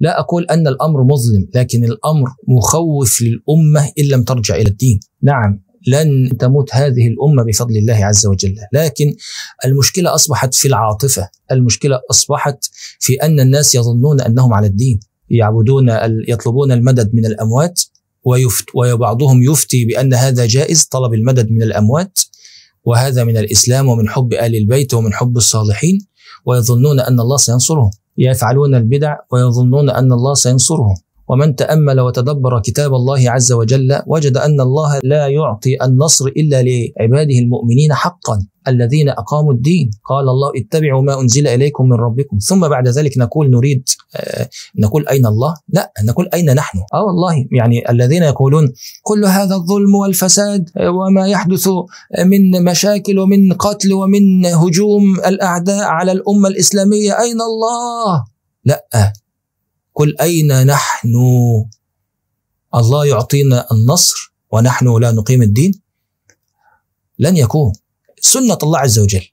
لا أقول أن الأمر مظلم لكن الأمر مخوف للأمة إن لم ترجع إلى الدين نعم لن تموت هذه الأمة بفضل الله عز وجل لكن المشكلة أصبحت في العاطفة المشكلة أصبحت في أن الناس يظنون أنهم على الدين يعبدون يطلبون المدد من الأموات ويفت وبعضهم يفتي بأن هذا جائز طلب المدد من الأموات وهذا من الإسلام ومن حب آل البيت ومن حب الصالحين ويظنون أن الله سينصرهم يفعلون البدع ويظنون أن الله سينصرهم ومن تأمل وتدبر كتاب الله عز وجل وجد أن الله لا يعطي النصر إلا لعباده المؤمنين حقا الذين أقاموا الدين قال الله اتبعوا ما أنزل إليكم من ربكم ثم بعد ذلك نقول نريد آه، نقول أين الله لا نقول أين نحن آه والله يعني الذين يقولون كل هذا الظلم والفساد آه، وما يحدث آه، من مشاكل ومن قتل ومن هجوم الأعداء على الأمة الإسلامية أين الله لا قل أين نحن الله يعطينا النصر ونحن لا نقيم الدين لن يكون سنة الله عز وجل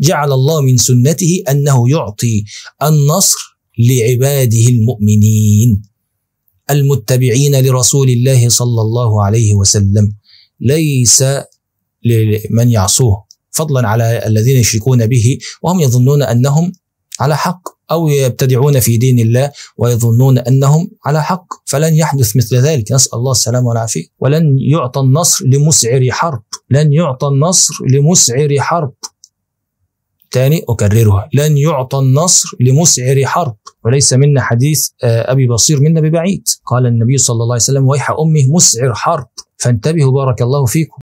جعل الله من سنته أنه يعطي النصر لعباده المؤمنين المتبعين لرسول الله صلى الله عليه وسلم ليس لمن يعصوه فضلا على الذين يشركون به وهم يظنون أنهم على حق أو يبتدعون في دين الله ويظنون أنهم على حق فلن يحدث مثل ذلك نسأل الله السلامة والعافية ولن يعطى النصر لمسعر حرب لن يعطى النصر لمسعر حرب تاني أكررها لن يعطى النصر لمسعر حرب وليس منا حديث آه، أبي بصير منا ببعيد قال النبي صلى الله عليه وسلم ويح أمه مسعر حرب فانتبهوا بارك الله فيكم